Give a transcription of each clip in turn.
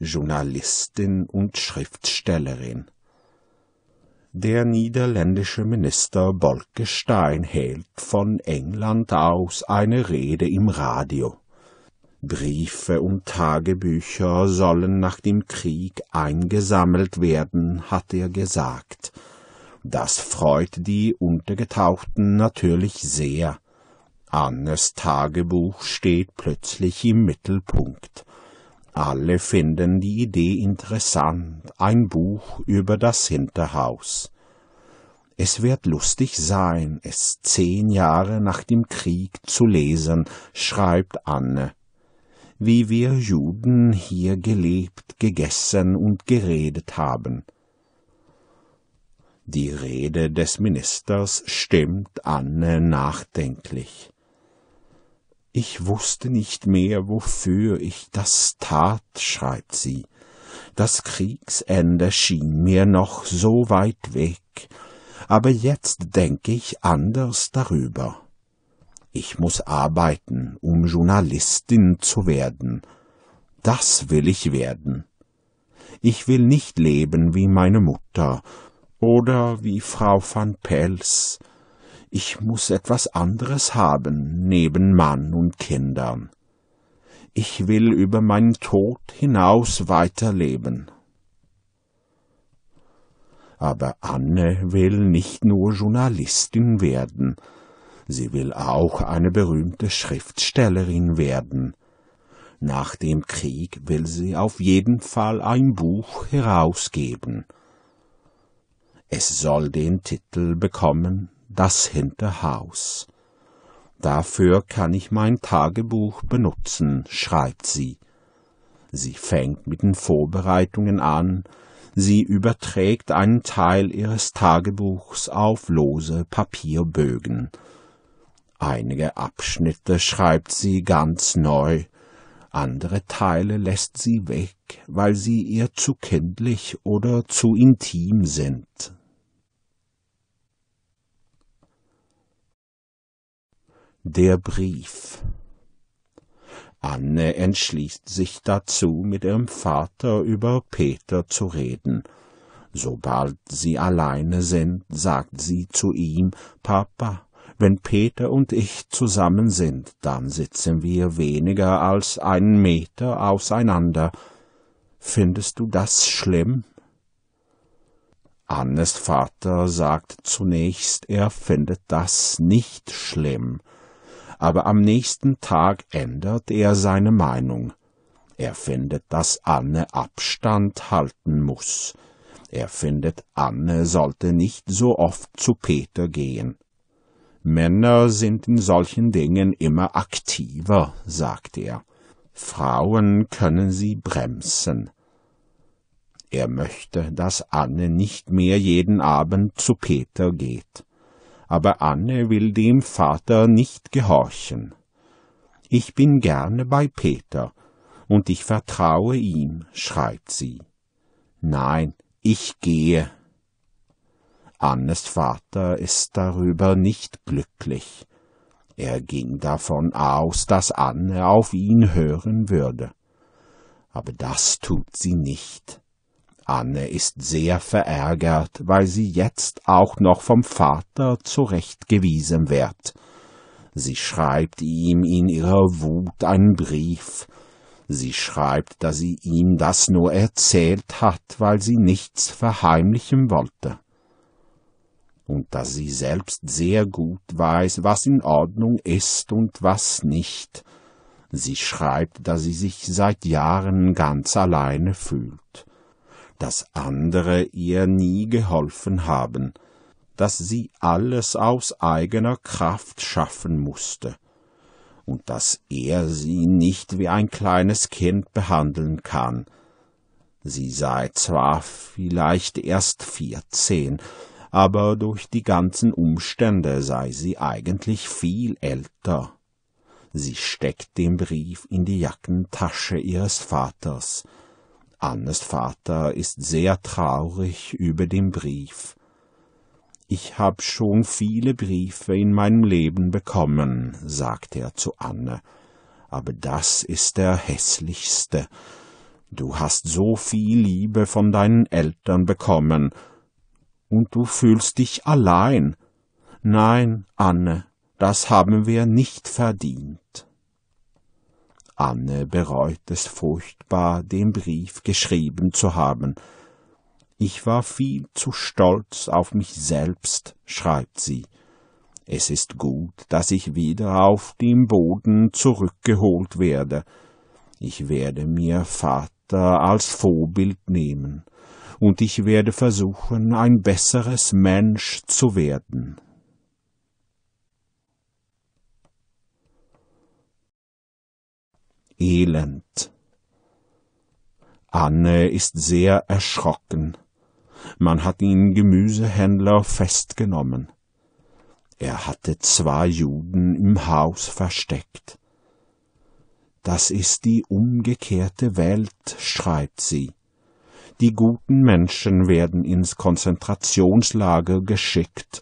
Journalistin und Schriftstellerin. Der niederländische Minister Bolkestein hält von England aus eine Rede im Radio. Briefe und Tagebücher sollen nach dem Krieg eingesammelt werden, hat er gesagt. Das freut die Untergetauchten natürlich sehr. Annes Tagebuch steht plötzlich im Mittelpunkt. Alle finden die Idee interessant, ein Buch über das Hinterhaus. Es wird lustig sein, es zehn Jahre nach dem Krieg zu lesen, schreibt Anne. Wie wir Juden hier gelebt, gegessen und geredet haben. Die Rede des Ministers stimmt Anne nachdenklich. Ich wusste nicht mehr, wofür ich das tat, schreibt sie. Das Kriegsende schien mir noch so weit weg, aber jetzt denke ich anders darüber. Ich muss arbeiten, um Journalistin zu werden. Das will ich werden. Ich will nicht leben wie meine Mutter oder wie Frau van Pels, ich muß etwas anderes haben neben Mann und Kindern. Ich will über meinen Tod hinaus weiterleben. Aber Anne will nicht nur Journalistin werden, sie will auch eine berühmte Schriftstellerin werden. Nach dem Krieg will sie auf jeden Fall ein Buch herausgeben. Es soll den Titel bekommen das Hinterhaus. Dafür kann ich mein Tagebuch benutzen, schreibt sie. Sie fängt mit den Vorbereitungen an, sie überträgt einen Teil ihres Tagebuchs auf lose Papierbögen. Einige Abschnitte schreibt sie ganz neu, andere Teile lässt sie weg, weil sie ihr zu kindlich oder zu intim sind. Der Brief. Anne entschließt sich dazu, mit ihrem Vater über Peter zu reden. Sobald sie alleine sind, sagt sie zu ihm Papa, wenn Peter und ich zusammen sind, dann sitzen wir weniger als einen Meter auseinander. Findest du das schlimm? Annes Vater sagt zunächst, er findet das nicht schlimm, aber am nächsten Tag ändert er seine Meinung. Er findet, dass Anne Abstand halten muss. Er findet, Anne sollte nicht so oft zu Peter gehen. Männer sind in solchen Dingen immer aktiver, sagt er. Frauen können sie bremsen. Er möchte, dass Anne nicht mehr jeden Abend zu Peter geht aber Anne will dem Vater nicht gehorchen. Ich bin gerne bei Peter, und ich vertraue ihm, schreibt sie. Nein, ich gehe. Annes Vater ist darüber nicht glücklich. Er ging davon aus, dass Anne auf ihn hören würde. Aber das tut sie nicht. Anne ist sehr verärgert, weil sie jetzt auch noch vom Vater zurechtgewiesen wird. Sie schreibt ihm in ihrer Wut einen Brief. Sie schreibt, dass sie ihm das nur erzählt hat, weil sie nichts verheimlichen wollte. Und dass sie selbst sehr gut weiß, was in Ordnung ist und was nicht. Sie schreibt, dass sie sich seit Jahren ganz alleine fühlt dass andere ihr nie geholfen haben, dass sie alles aus eigener Kraft schaffen musste und dass er sie nicht wie ein kleines Kind behandeln kann. Sie sei zwar vielleicht erst vierzehn, aber durch die ganzen Umstände sei sie eigentlich viel älter. Sie steckt den Brief in die Jackentasche ihres Vaters, Annes Vater ist sehr traurig über den Brief. Ich hab schon viele Briefe in meinem Leben bekommen, sagte er zu Anne, aber das ist der hässlichste. Du hast so viel Liebe von deinen Eltern bekommen, und du fühlst dich allein. Nein, Anne, das haben wir nicht verdient. Anne bereut es furchtbar, den Brief geschrieben zu haben. Ich war viel zu stolz auf mich selbst, schreibt sie. Es ist gut, dass ich wieder auf dem Boden zurückgeholt werde. Ich werde mir Vater als Vorbild nehmen, und ich werde versuchen, ein besseres Mensch zu werden. Elend. Anne ist sehr erschrocken. Man hat ihn Gemüsehändler festgenommen. Er hatte zwei Juden im Haus versteckt. Das ist die umgekehrte Welt, schreibt sie. Die guten Menschen werden ins Konzentrationslager geschickt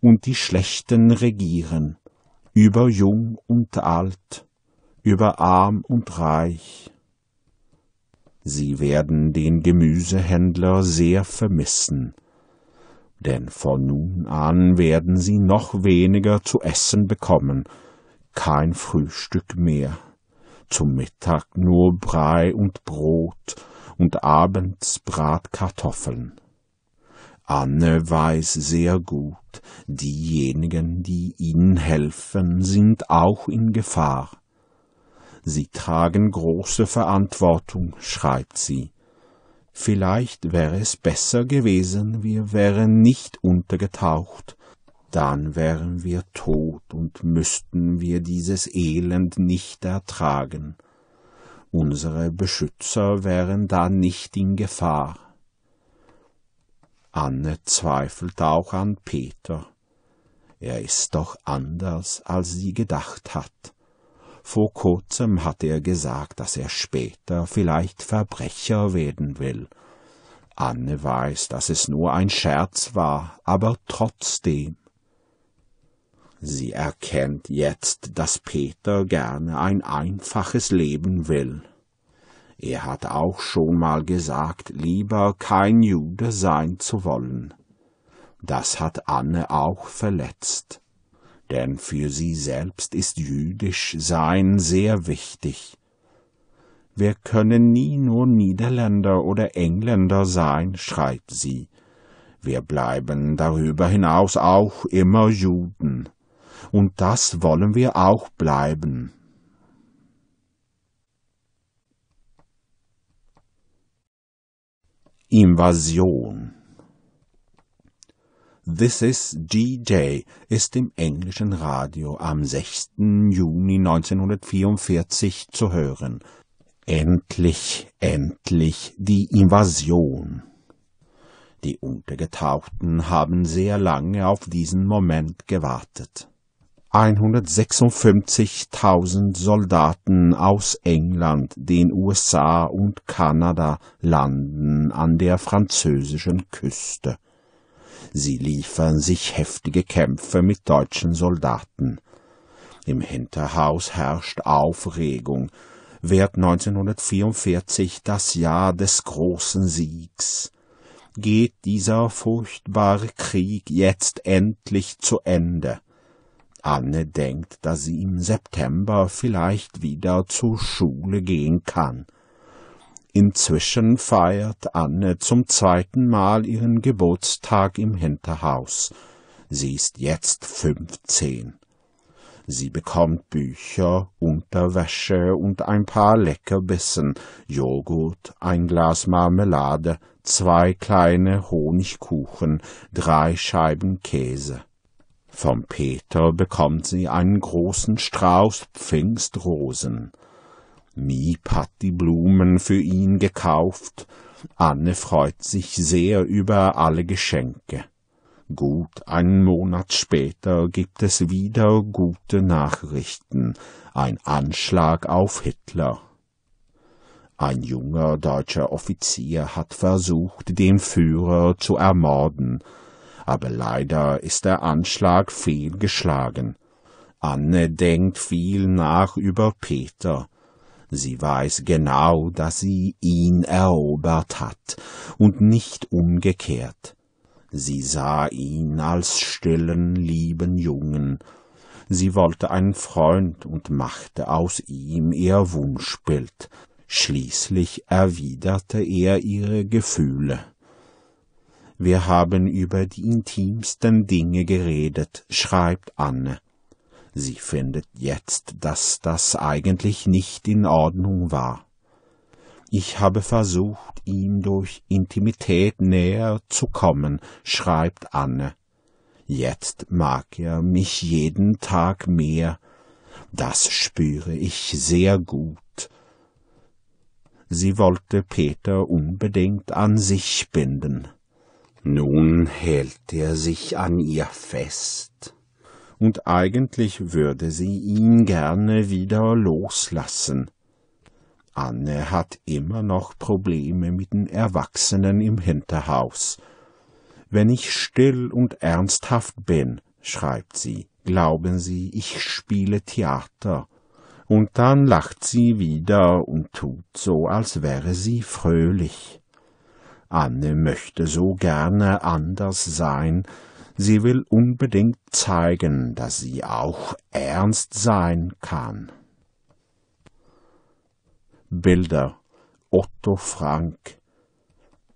und die Schlechten regieren, über Jung und Alt, über arm und reich. Sie werden den Gemüsehändler sehr vermissen, denn von nun an werden sie noch weniger zu essen bekommen, kein Frühstück mehr, zum Mittag nur Brei und Brot und abends Bratkartoffeln. Anne weiß sehr gut, diejenigen, die ihnen helfen, sind auch in Gefahr. Sie tragen große Verantwortung, schreibt sie. Vielleicht wäre es besser gewesen, wir wären nicht untergetaucht, dann wären wir tot und müssten wir dieses Elend nicht ertragen. Unsere Beschützer wären dann nicht in Gefahr. Anne zweifelt auch an Peter. Er ist doch anders, als sie gedacht hat. Vor kurzem hat er gesagt, dass er später vielleicht Verbrecher werden will. Anne weiß, dass es nur ein Scherz war, aber trotzdem. Sie erkennt jetzt, dass Peter gerne ein einfaches Leben will. Er hat auch schon mal gesagt, lieber kein Jude sein zu wollen. Das hat Anne auch verletzt denn für sie selbst ist jüdisch Sein sehr wichtig. Wir können nie nur Niederländer oder Engländer sein, schreibt sie. Wir bleiben darüber hinaus auch immer Juden. Und das wollen wir auch bleiben. Invasion This is d ist im englischen Radio am 6. Juni 1944 zu hören. Endlich, endlich die Invasion. Die Untergetauchten haben sehr lange auf diesen Moment gewartet. 156.000 Soldaten aus England, den USA und Kanada landen an der französischen Küste. Sie liefern sich heftige Kämpfe mit deutschen Soldaten. Im Hinterhaus herrscht Aufregung, wird 1944 das Jahr des großen Siegs. Geht dieser furchtbare Krieg jetzt endlich zu Ende? Anne denkt, dass sie im September vielleicht wieder zur Schule gehen kann. Inzwischen feiert Anne zum zweiten Mal ihren Geburtstag im Hinterhaus. Sie ist jetzt fünfzehn. Sie bekommt Bücher, Unterwäsche und ein paar Leckerbissen, Joghurt, ein Glas Marmelade, zwei kleine Honigkuchen, drei Scheiben Käse. Vom Peter bekommt sie einen großen Strauß Pfingstrosen. Miep hat die Blumen für ihn gekauft. Anne freut sich sehr über alle Geschenke. Gut einen Monat später gibt es wieder gute Nachrichten. Ein Anschlag auf Hitler. Ein junger deutscher Offizier hat versucht, den Führer zu ermorden, aber leider ist der Anschlag fehlgeschlagen. Anne denkt viel nach über Peter. Sie weiß genau, dass sie ihn erobert hat und nicht umgekehrt. Sie sah ihn als stillen, lieben Jungen. Sie wollte einen Freund und machte aus ihm ihr Wunschbild. Schließlich erwiderte er ihre Gefühle. Wir haben über die intimsten Dinge geredet, schreibt Anne. Sie findet jetzt, dass das eigentlich nicht in Ordnung war. Ich habe versucht, ihm durch Intimität näher zu kommen, schreibt Anne. Jetzt mag er mich jeden Tag mehr. Das spüre ich sehr gut. Sie wollte Peter unbedingt an sich binden. Nun hält er sich an ihr fest und eigentlich würde sie ihn gerne wieder loslassen. Anne hat immer noch Probleme mit den Erwachsenen im Hinterhaus. Wenn ich still und ernsthaft bin, schreibt sie, glauben sie, ich spiele Theater. Und dann lacht sie wieder und tut so, als wäre sie fröhlich. Anne möchte so gerne anders sein, Sie will unbedingt zeigen, dass sie auch ernst sein kann. Bilder Otto Frank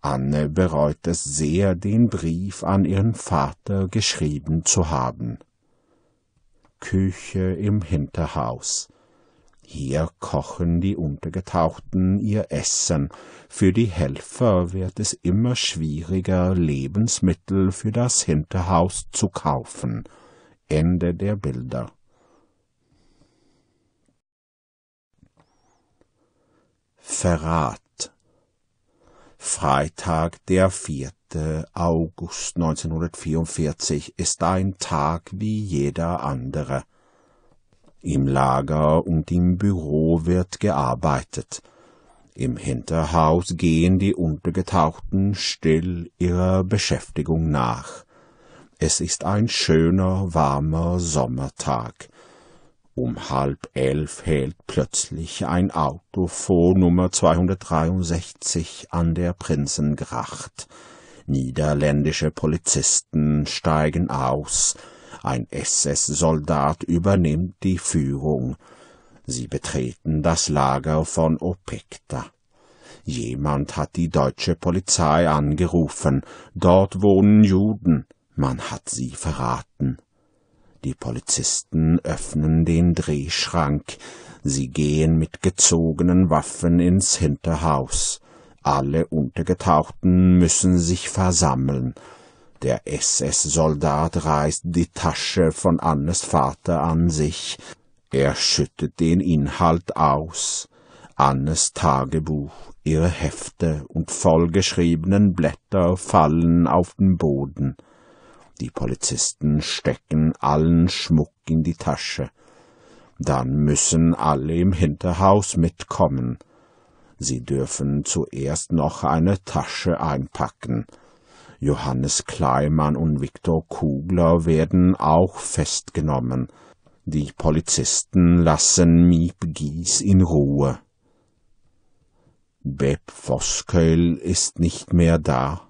Anne bereut es sehr, den Brief an ihren Vater geschrieben zu haben. Küche im Hinterhaus. Hier kochen die Untergetauchten ihr Essen. Für die Helfer wird es immer schwieriger, Lebensmittel für das Hinterhaus zu kaufen. Ende der Bilder. Verrat Freitag, der 4. August 1944 ist ein Tag wie jeder andere. Im Lager und im Büro wird gearbeitet. Im Hinterhaus gehen die Untergetauchten still ihrer Beschäftigung nach. Es ist ein schöner, warmer Sommertag. Um halb elf hält plötzlich ein Auto vor Nummer 263 an der Prinzengracht. Niederländische Polizisten steigen aus ein SS-Soldat übernimmt die Führung. Sie betreten das Lager von Opekta. Jemand hat die deutsche Polizei angerufen. Dort wohnen Juden. Man hat sie verraten. Die Polizisten öffnen den Drehschrank. Sie gehen mit gezogenen Waffen ins Hinterhaus. Alle Untergetauchten müssen sich versammeln. Der SS-Soldat reißt die Tasche von Annes Vater an sich. Er schüttet den Inhalt aus. Annes Tagebuch, ihre Hefte und vollgeschriebenen Blätter fallen auf den Boden. Die Polizisten stecken allen Schmuck in die Tasche. Dann müssen alle im Hinterhaus mitkommen. Sie dürfen zuerst noch eine Tasche einpacken. Johannes Kleimann und Viktor Kugler werden auch festgenommen. Die Polizisten lassen Miep Gies in Ruhe. Beb Vosköll ist nicht mehr da,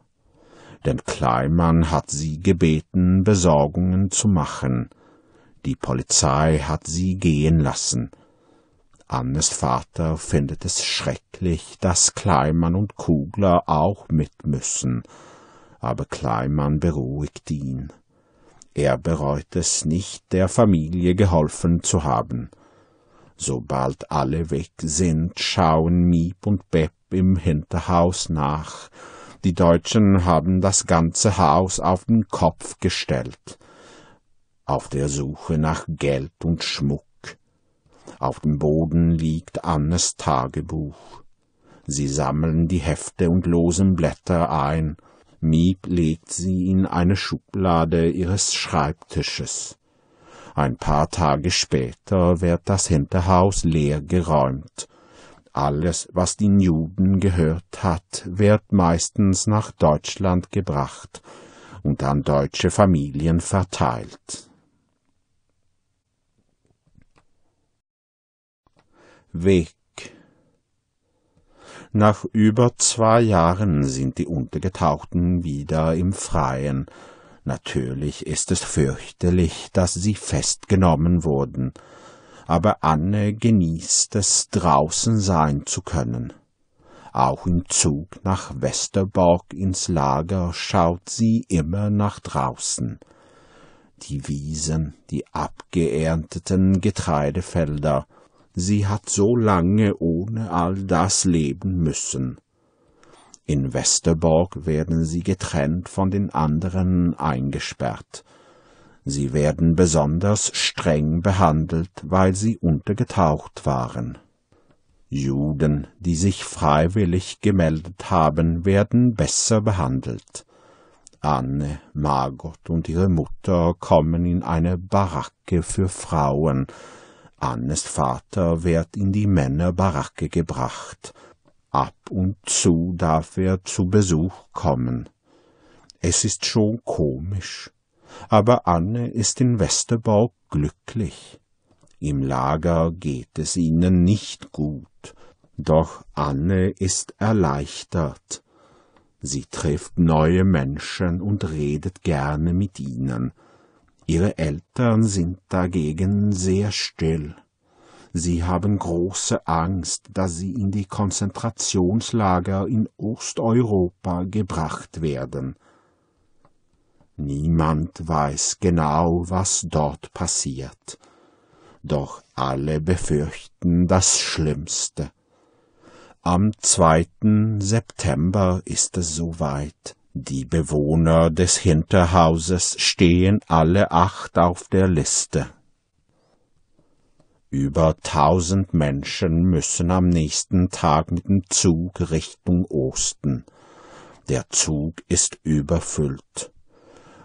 denn Kleimann hat sie gebeten, Besorgungen zu machen. Die Polizei hat sie gehen lassen. Annes Vater findet es schrecklich, dass Kleimann und Kugler auch mit müssen, aber Kleimann beruhigt ihn. Er bereut es nicht, der Familie geholfen zu haben. Sobald alle weg sind, schauen Miep und Bepp im Hinterhaus nach. Die Deutschen haben das ganze Haus auf den Kopf gestellt. Auf der Suche nach Geld und Schmuck. Auf dem Boden liegt Annes Tagebuch. Sie sammeln die Hefte und losen Blätter ein Mieb legt sie in eine Schublade ihres Schreibtisches. Ein paar Tage später wird das Hinterhaus leer geräumt. Alles, was den Juden gehört hat, wird meistens nach Deutschland gebracht und an deutsche Familien verteilt. Weg nach über zwei Jahren sind die Untergetauchten wieder im Freien. Natürlich ist es fürchterlich, dass sie festgenommen wurden, aber Anne genießt es, draußen sein zu können. Auch im Zug nach Westerborg ins Lager schaut sie immer nach draußen. Die Wiesen, die abgeernteten Getreidefelder, sie hat so lange ohne all das leben müssen. In Westerborg werden sie getrennt von den anderen eingesperrt. Sie werden besonders streng behandelt, weil sie untergetaucht waren. Juden, die sich freiwillig gemeldet haben, werden besser behandelt. Anne, Margot und ihre Mutter kommen in eine Baracke für Frauen, Annes Vater wird in die Männerbaracke gebracht. Ab und zu darf er zu Besuch kommen. Es ist schon komisch, aber Anne ist in Westerbork glücklich. Im Lager geht es ihnen nicht gut, doch Anne ist erleichtert. Sie trifft neue Menschen und redet gerne mit ihnen. Ihre Eltern sind dagegen sehr still. Sie haben große Angst, dass sie in die Konzentrationslager in Osteuropa gebracht werden. Niemand weiß genau, was dort passiert, doch alle befürchten das Schlimmste. Am 2. September ist es soweit. Die Bewohner des Hinterhauses stehen alle acht auf der Liste. Über tausend Menschen müssen am nächsten Tag mit dem Zug Richtung Osten. Der Zug ist überfüllt.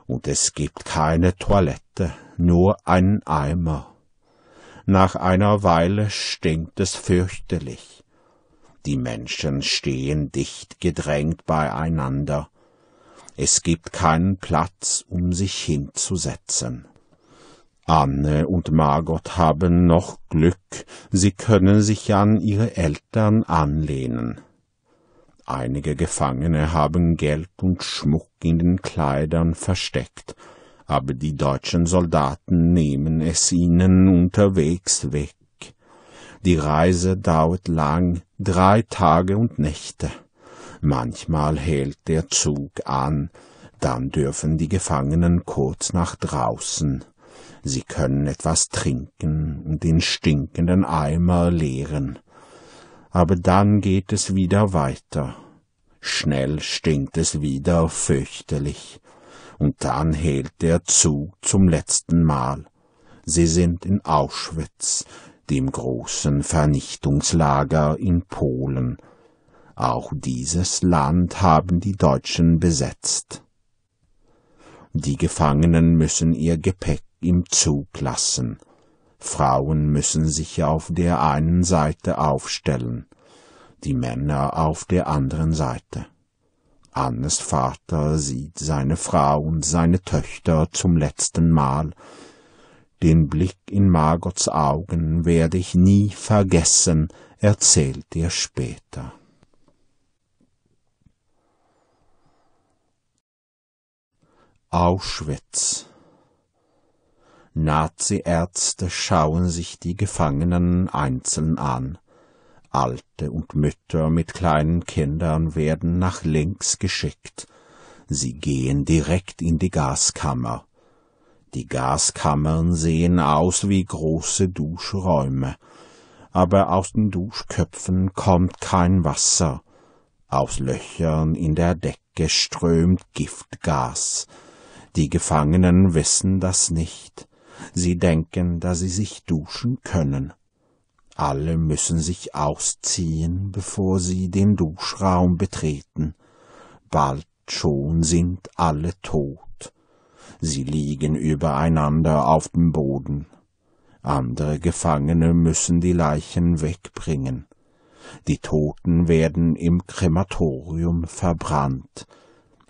Und es gibt keine Toilette, nur einen Eimer. Nach einer Weile stinkt es fürchterlich. Die Menschen stehen dicht gedrängt beieinander, es gibt keinen Platz, um sich hinzusetzen. Anne und Margot haben noch Glück, sie können sich an ihre Eltern anlehnen. Einige Gefangene haben Geld und Schmuck in den Kleidern versteckt, aber die deutschen Soldaten nehmen es ihnen unterwegs weg. Die Reise dauert lang, drei Tage und Nächte manchmal hält der Zug an, dann dürfen die Gefangenen kurz nach draußen. Sie können etwas trinken und den stinkenden Eimer leeren. Aber dann geht es wieder weiter. Schnell stinkt es wieder fürchterlich. Und dann hält der Zug zum letzten Mal. Sie sind in Auschwitz, dem großen Vernichtungslager in Polen, auch dieses Land haben die Deutschen besetzt. Die Gefangenen müssen ihr Gepäck im Zug lassen. Frauen müssen sich auf der einen Seite aufstellen, die Männer auf der anderen Seite. Annes Vater sieht seine Frau und seine Töchter zum letzten Mal. Den Blick in Margots Augen werde ich nie vergessen, erzählt er später. Auschwitz. Naziärzte schauen sich die Gefangenen einzeln an. Alte und Mütter mit kleinen Kindern werden nach links geschickt. Sie gehen direkt in die Gaskammer. Die Gaskammern sehen aus wie große Duschräume, aber aus den Duschköpfen kommt kein Wasser. Aus Löchern in der Decke strömt Giftgas, die Gefangenen wissen das nicht. Sie denken, dass sie sich duschen können. Alle müssen sich ausziehen, bevor sie den Duschraum betreten. Bald schon sind alle tot. Sie liegen übereinander auf dem Boden. Andere Gefangene müssen die Leichen wegbringen. Die Toten werden im Krematorium verbrannt,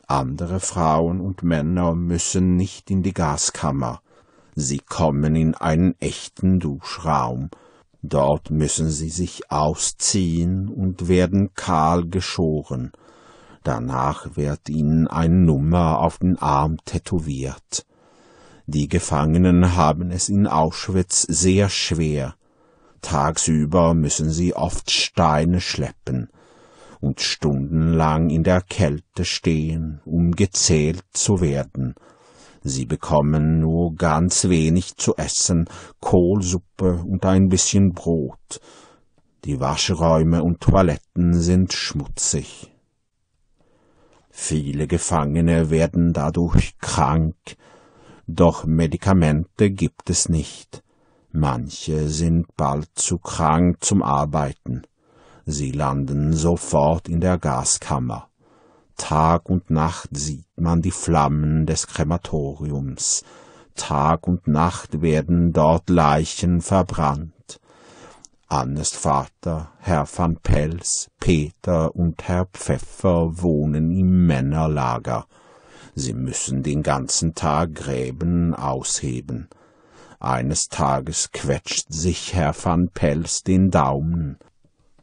andere Frauen und Männer müssen nicht in die Gaskammer. Sie kommen in einen echten Duschraum. Dort müssen sie sich ausziehen und werden kahl geschoren. Danach wird ihnen eine Nummer auf den Arm tätowiert. Die Gefangenen haben es in Auschwitz sehr schwer. Tagsüber müssen sie oft Steine schleppen und stundenlang in der Kälte stehen, um gezählt zu werden. Sie bekommen nur ganz wenig zu essen, Kohlsuppe und ein bisschen Brot. Die Waschräume und Toiletten sind schmutzig. Viele Gefangene werden dadurch krank, doch Medikamente gibt es nicht. Manche sind bald zu krank zum Arbeiten. Sie landen sofort in der Gaskammer. Tag und Nacht sieht man die Flammen des Krematoriums. Tag und Nacht werden dort Leichen verbrannt. Annes Vater, Herr van Pels, Peter und Herr Pfeffer wohnen im Männerlager. Sie müssen den ganzen Tag Gräben ausheben. Eines Tages quetscht sich Herr van Pels den Daumen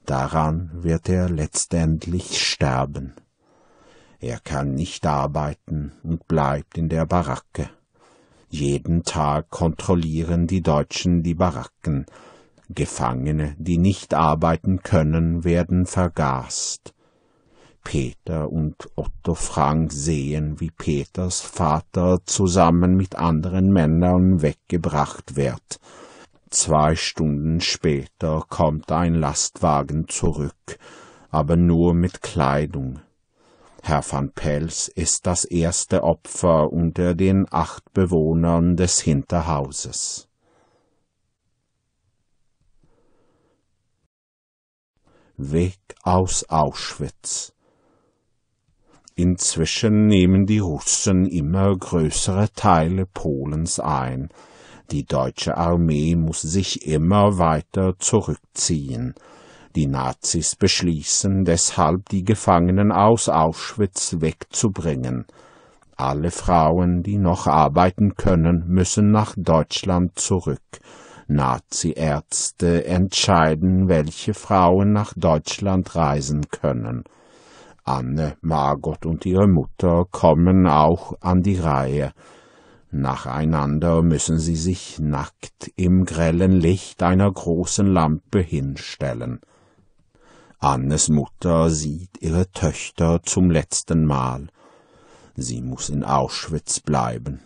daran wird er letztendlich sterben. Er kann nicht arbeiten und bleibt in der Baracke. Jeden Tag kontrollieren die Deutschen die Baracken. Gefangene, die nicht arbeiten können, werden vergast. Peter und Otto Frank sehen, wie Peters Vater zusammen mit anderen Männern weggebracht wird Zwei Stunden später kommt ein Lastwagen zurück, aber nur mit Kleidung. Herr van Pels ist das erste Opfer unter den acht Bewohnern des Hinterhauses. Weg aus Auschwitz. Inzwischen nehmen die Russen immer größere Teile Polens ein, die deutsche Armee muss sich immer weiter zurückziehen. Die Nazis beschließen deshalb, die Gefangenen aus Auschwitz wegzubringen. Alle Frauen, die noch arbeiten können, müssen nach Deutschland zurück. Naziärzte entscheiden, welche Frauen nach Deutschland reisen können. Anne, Margot und ihre Mutter kommen auch an die Reihe. Nacheinander müssen sie sich nackt im grellen Licht einer großen Lampe hinstellen. Annes Mutter sieht ihre Töchter zum letzten Mal. Sie muss in Auschwitz bleiben.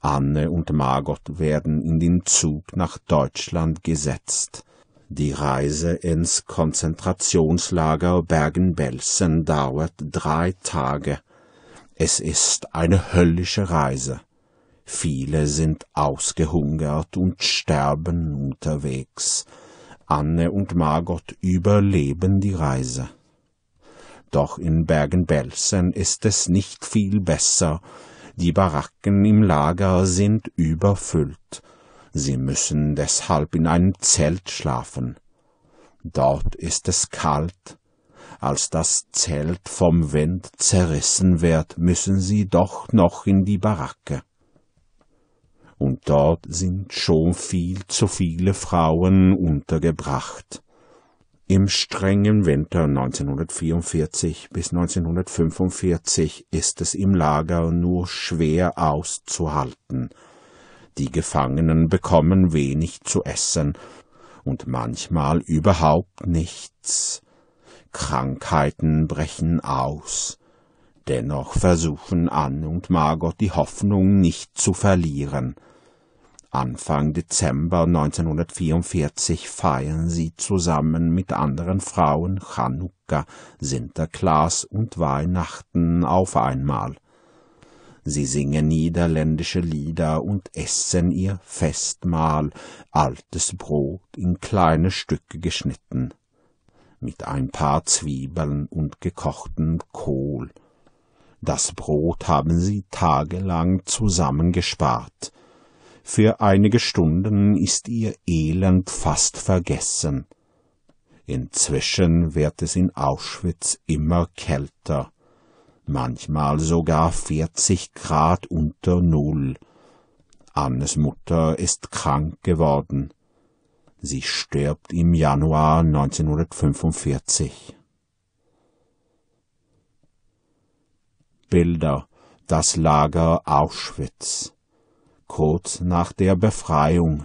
Anne und Margot werden in den Zug nach Deutschland gesetzt. Die Reise ins Konzentrationslager Bergen-Belsen dauert drei Tage. Es ist eine höllische Reise. Viele sind ausgehungert und sterben unterwegs. Anne und Margot überleben die Reise. Doch in Bergen-Belsen ist es nicht viel besser. Die Baracken im Lager sind überfüllt. Sie müssen deshalb in einem Zelt schlafen. Dort ist es kalt. Als das Zelt vom Wind zerrissen wird, müssen sie doch noch in die Baracke und dort sind schon viel zu viele Frauen untergebracht. Im strengen Winter 1944 bis 1945 ist es im Lager nur schwer auszuhalten. Die Gefangenen bekommen wenig zu essen und manchmal überhaupt nichts. Krankheiten brechen aus. Dennoch versuchen Ann und Margot die Hoffnung nicht zu verlieren – Anfang Dezember 1944 feiern sie zusammen mit anderen Frauen Chanukka, Sinterklaas und Weihnachten auf einmal. Sie singen niederländische Lieder und essen ihr Festmahl, altes Brot in kleine Stücke geschnitten, mit ein paar Zwiebeln und gekochten Kohl. Das Brot haben sie tagelang zusammengespart für einige Stunden ist ihr Elend fast vergessen. Inzwischen wird es in Auschwitz immer kälter, manchmal sogar 40 Grad unter Null. Annes Mutter ist krank geworden. Sie stirbt im Januar 1945. Bilder Das Lager Auschwitz kurz nach der Befreiung.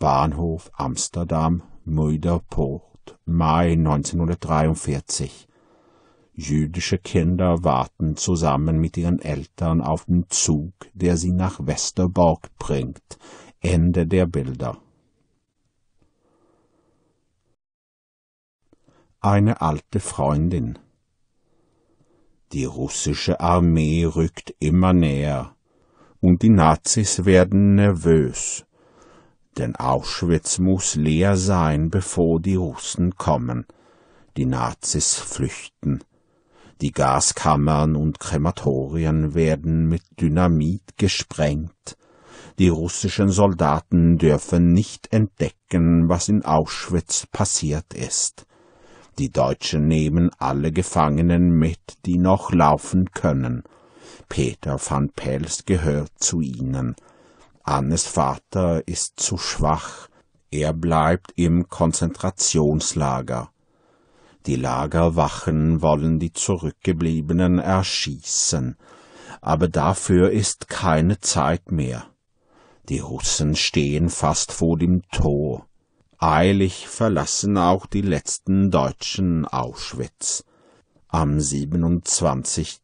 Bahnhof Amsterdam, Müiderpoort, Mai 1943. Jüdische Kinder warten zusammen mit ihren Eltern auf den Zug, der sie nach Westerbork bringt. Ende der Bilder. Eine alte Freundin. Die russische Armee rückt immer näher und die Nazis werden nervös. Denn Auschwitz muss leer sein, bevor die Russen kommen. Die Nazis flüchten. Die Gaskammern und Krematorien werden mit Dynamit gesprengt. Die russischen Soldaten dürfen nicht entdecken, was in Auschwitz passiert ist. Die Deutschen nehmen alle Gefangenen mit, die noch laufen können – Peter van Pelst gehört zu ihnen. Annes Vater ist zu schwach, er bleibt im Konzentrationslager. Die Lagerwachen wollen die Zurückgebliebenen erschießen, aber dafür ist keine Zeit mehr. Die Russen stehen fast vor dem Tor. Eilig verlassen auch die letzten Deutschen Auschwitz. Am 27.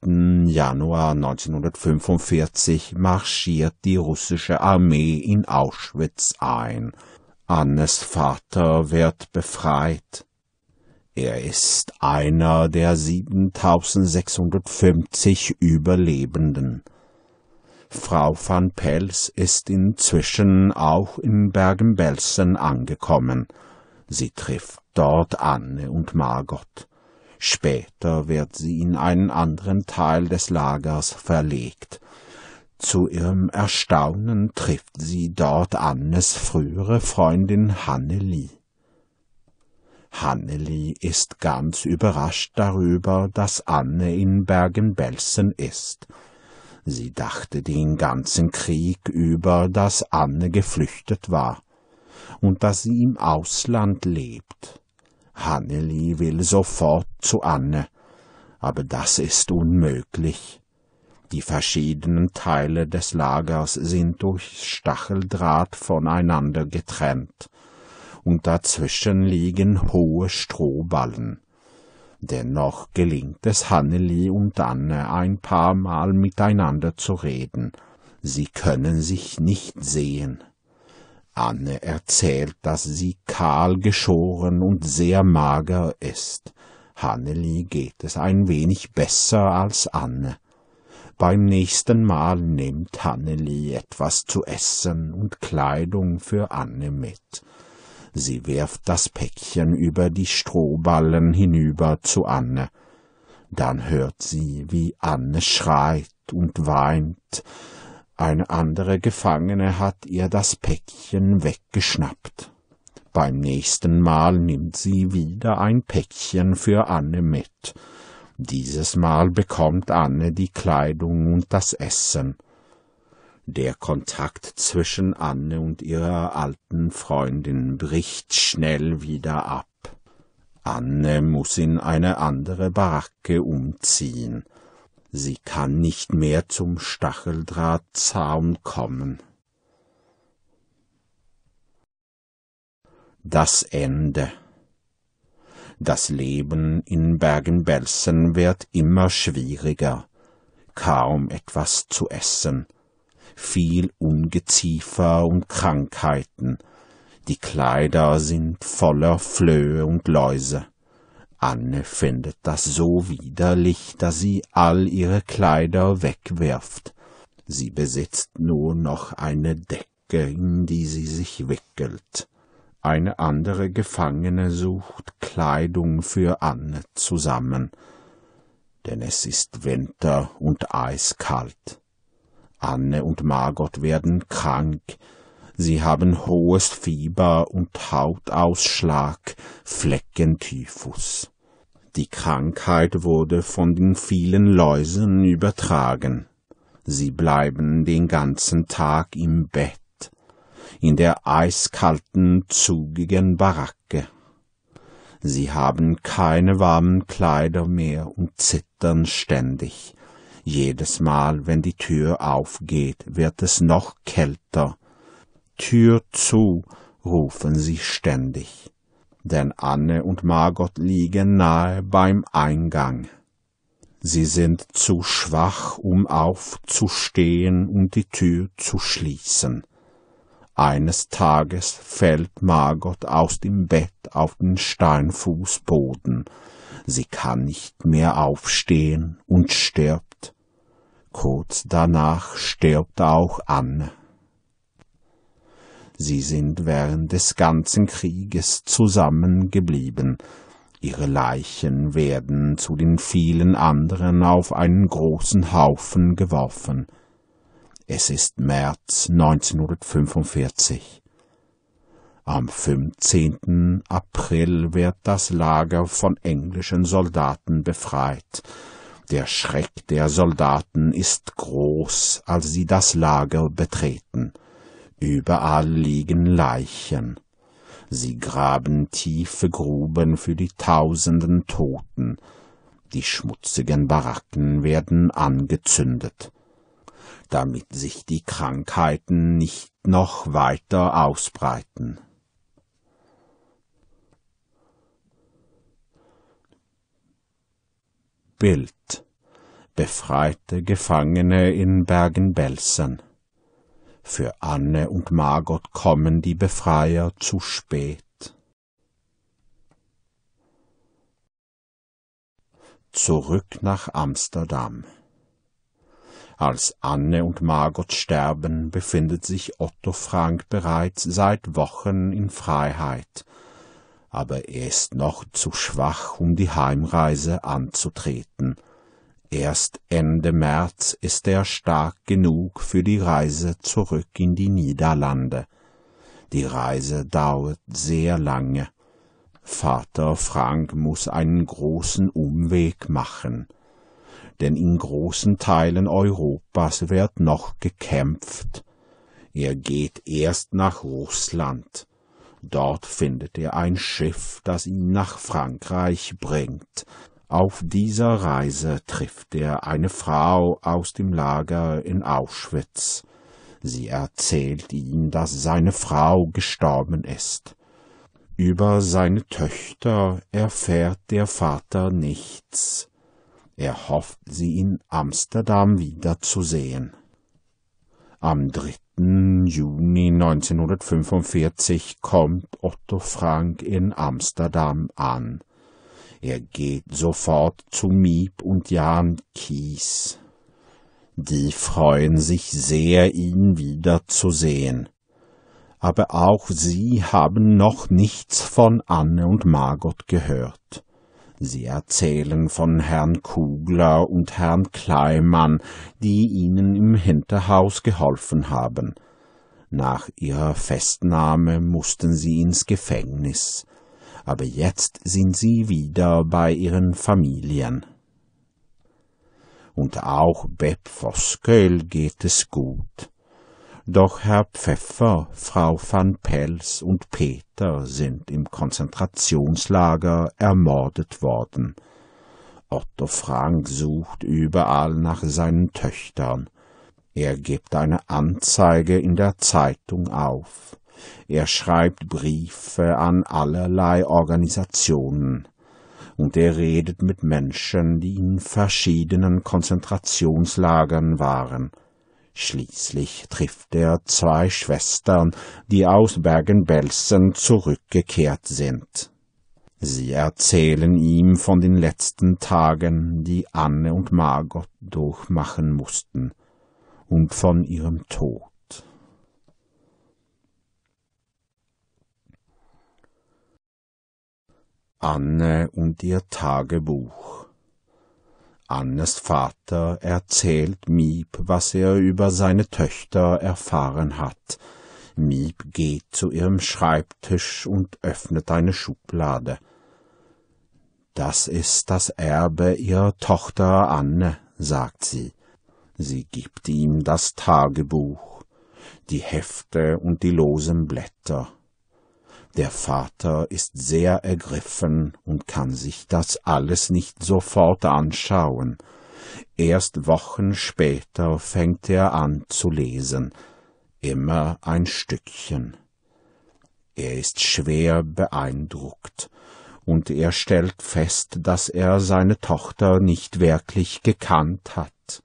Januar 1945 marschiert die russische Armee in Auschwitz ein. Annes Vater wird befreit. Er ist einer der 7650 Überlebenden. Frau van Pels ist inzwischen auch in Bergen-Belsen angekommen. Sie trifft dort Anne und Margot. Später wird sie in einen anderen Teil des Lagers verlegt. Zu ihrem Erstaunen trifft sie dort Annes frühere Freundin Hanneli. Hanneli ist ganz überrascht darüber, dass Anne in Bergen-Belsen ist. Sie dachte den ganzen Krieg über, dass Anne geflüchtet war und dass sie im Ausland lebt. Hanneli will sofort zu Anne, aber das ist unmöglich. Die verschiedenen Teile des Lagers sind durch Stacheldraht voneinander getrennt, und dazwischen liegen hohe Strohballen. Dennoch gelingt es Hanneli und Anne ein paar Mal miteinander zu reden. Sie können sich nicht sehen. Anne erzählt, dass sie kahl geschoren und sehr mager ist. Hanneli geht es ein wenig besser als Anne. Beim nächsten Mal nimmt Hanneli etwas zu essen und Kleidung für Anne mit. Sie wirft das Päckchen über die Strohballen hinüber zu Anne. Dann hört sie, wie Anne schreit und weint. Eine andere Gefangene hat ihr das Päckchen weggeschnappt. Beim nächsten Mal nimmt sie wieder ein Päckchen für Anne mit. Dieses Mal bekommt Anne die Kleidung und das Essen. Der Kontakt zwischen Anne und ihrer alten Freundin bricht schnell wieder ab. Anne muss in eine andere Baracke umziehen. Sie kann nicht mehr zum Stacheldrahtzaun kommen. das Ende. Das Leben in Bergen-Belsen wird immer schwieriger, kaum etwas zu essen, viel Ungeziefer und Krankheiten, die Kleider sind voller Flöhe und Läuse. Anne findet das so widerlich, dass sie all ihre Kleider wegwirft. Sie besitzt nur noch eine Decke, in die sie sich wickelt. Eine andere Gefangene sucht Kleidung für Anne zusammen, denn es ist Winter und eiskalt. Anne und Margot werden krank, sie haben hohes Fieber und Hautausschlag, Fleckentyphus. Die Krankheit wurde von den vielen Läusen übertragen. Sie bleiben den ganzen Tag im Bett in der eiskalten, zugigen Baracke. Sie haben keine warmen Kleider mehr und zittern ständig. Jedes Mal, wenn die Tür aufgeht, wird es noch kälter. Tür zu, rufen sie ständig. Denn Anne und Margot liegen nahe beim Eingang. Sie sind zu schwach, um aufzustehen und die Tür zu schließen. Eines Tages fällt Margot aus dem Bett auf den Steinfußboden. Sie kann nicht mehr aufstehen und stirbt. Kurz danach stirbt auch Anne. Sie sind während des ganzen Krieges zusammengeblieben. Ihre Leichen werden zu den vielen anderen auf einen großen Haufen geworfen. Es ist März 1945. Am 15. April wird das Lager von englischen Soldaten befreit. Der Schreck der Soldaten ist groß, als sie das Lager betreten. Überall liegen Leichen. Sie graben tiefe Gruben für die tausenden Toten. Die schmutzigen Baracken werden angezündet damit sich die Krankheiten nicht noch weiter ausbreiten. Bild Befreite Gefangene in Bergen-Belsen. Für Anne und Margot kommen die Befreier zu spät. Zurück nach Amsterdam. Als Anne und Margot sterben, befindet sich Otto Frank bereits seit Wochen in Freiheit, aber er ist noch zu schwach, um die Heimreise anzutreten. Erst Ende März ist er stark genug für die Reise zurück in die Niederlande. Die Reise dauert sehr lange. Vater Frank muss einen großen Umweg machen denn in großen Teilen Europas wird noch gekämpft. Er geht erst nach Russland. Dort findet er ein Schiff, das ihn nach Frankreich bringt. Auf dieser Reise trifft er eine Frau aus dem Lager in Auschwitz. Sie erzählt ihm, dass seine Frau gestorben ist. Über seine Töchter erfährt der Vater nichts. Er hofft, sie in Amsterdam wiederzusehen. Am 3. Juni 1945 kommt Otto Frank in Amsterdam an. Er geht sofort zu Miep und Jan Kies. Die freuen sich sehr, ihn wiederzusehen. Aber auch sie haben noch nichts von Anne und Margot gehört. Sie erzählen von Herrn Kugler und Herrn Kleimann, die ihnen im Hinterhaus geholfen haben. Nach ihrer Festnahme mussten sie ins Gefängnis, aber jetzt sind sie wieder bei ihren Familien. Und auch Beb Voskel geht es gut. Doch Herr Pfeffer, Frau van Pels und Peter sind im Konzentrationslager ermordet worden. Otto Frank sucht überall nach seinen Töchtern. Er gibt eine Anzeige in der Zeitung auf. Er schreibt Briefe an allerlei Organisationen. Und er redet mit Menschen, die in verschiedenen Konzentrationslagern waren – Schließlich trifft er zwei Schwestern, die aus Bergen-Belsen zurückgekehrt sind. Sie erzählen ihm von den letzten Tagen, die Anne und Margot durchmachen mussten, und von ihrem Tod. Anne und ihr Tagebuch Annes Vater erzählt Miep, was er über seine Töchter erfahren hat. Miep geht zu ihrem Schreibtisch und öffnet eine Schublade. Das ist das Erbe ihrer Tochter Anne, sagt sie. Sie gibt ihm das Tagebuch, die Hefte und die losen Blätter. Der Vater ist sehr ergriffen und kann sich das alles nicht sofort anschauen. Erst Wochen später fängt er an zu lesen, immer ein Stückchen. Er ist schwer beeindruckt, und er stellt fest, dass er seine Tochter nicht wirklich gekannt hat.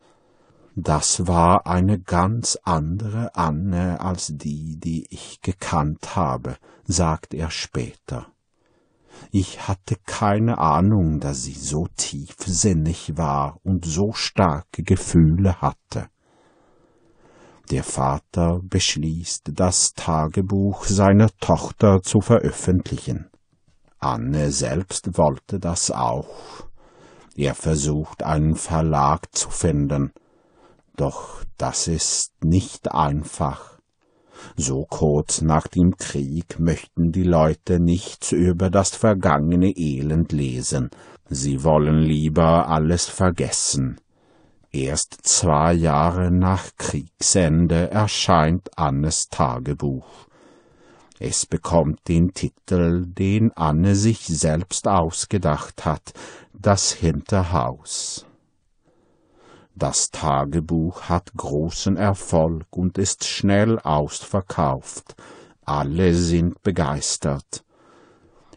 Das war eine ganz andere Anne als die, die ich gekannt habe, sagt er später. Ich hatte keine Ahnung, dass sie so tiefsinnig war und so starke Gefühle hatte. Der Vater beschließt, das Tagebuch seiner Tochter zu veröffentlichen. Anne selbst wollte das auch. Er versucht, einen Verlag zu finden, doch das ist nicht einfach. So kurz nach dem Krieg möchten die Leute nichts über das vergangene Elend lesen. Sie wollen lieber alles vergessen. Erst zwei Jahre nach Kriegsende erscheint Annes Tagebuch. Es bekommt den Titel, den Anne sich selbst ausgedacht hat, das Hinterhaus. Das Tagebuch hat großen Erfolg und ist schnell ausverkauft. Alle sind begeistert.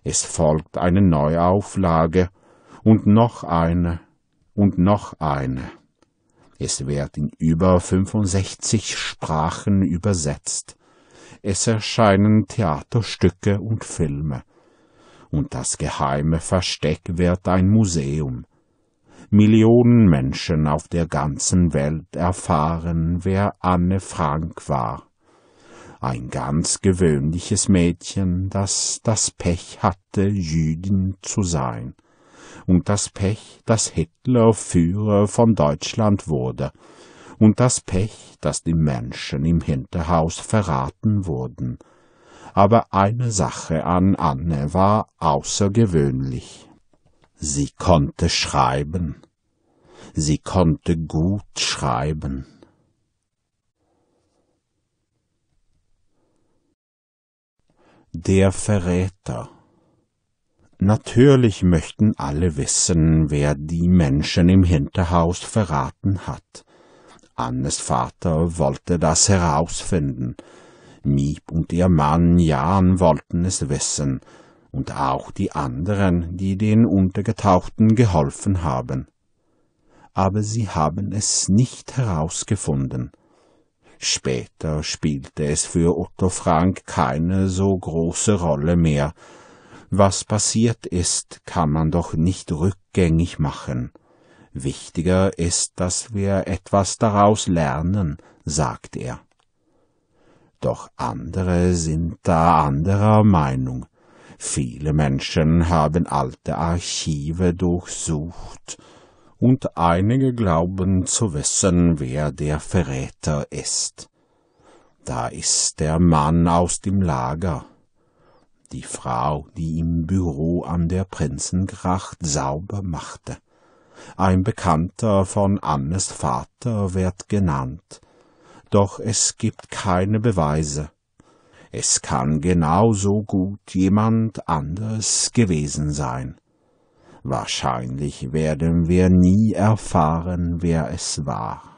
Es folgt eine Neuauflage und noch eine und noch eine. Es wird in über 65 Sprachen übersetzt. Es erscheinen Theaterstücke und Filme. Und das geheime Versteck wird ein Museum. Millionen Menschen auf der ganzen Welt erfahren, wer Anne Frank war. Ein ganz gewöhnliches Mädchen, das das Pech hatte, Jüdin zu sein. Und das Pech, dass Hitler Führer von Deutschland wurde. Und das Pech, dass die Menschen im Hinterhaus verraten wurden aber eine Sache an Anne war außergewöhnlich. Sie konnte schreiben. Sie konnte gut schreiben. Der Verräter. Natürlich möchten alle wissen, wer die Menschen im Hinterhaus verraten hat. Annes Vater wollte das herausfinden. Mieb und ihr Mann Jan wollten es wissen, und auch die anderen, die den Untergetauchten geholfen haben. Aber sie haben es nicht herausgefunden. Später spielte es für Otto Frank keine so große Rolle mehr. Was passiert ist, kann man doch nicht rückgängig machen. Wichtiger ist, dass wir etwas daraus lernen, sagt er. Doch andere sind da anderer Meinung. Viele Menschen haben alte Archive durchsucht, und einige glauben zu wissen, wer der Verräter ist. Da ist der Mann aus dem Lager, die Frau, die im Büro an der Prinzengracht sauber machte. Ein Bekannter von Annes Vater wird genannt, doch es gibt keine Beweise. Es kann genauso gut jemand anders gewesen sein. Wahrscheinlich werden wir nie erfahren, wer es war.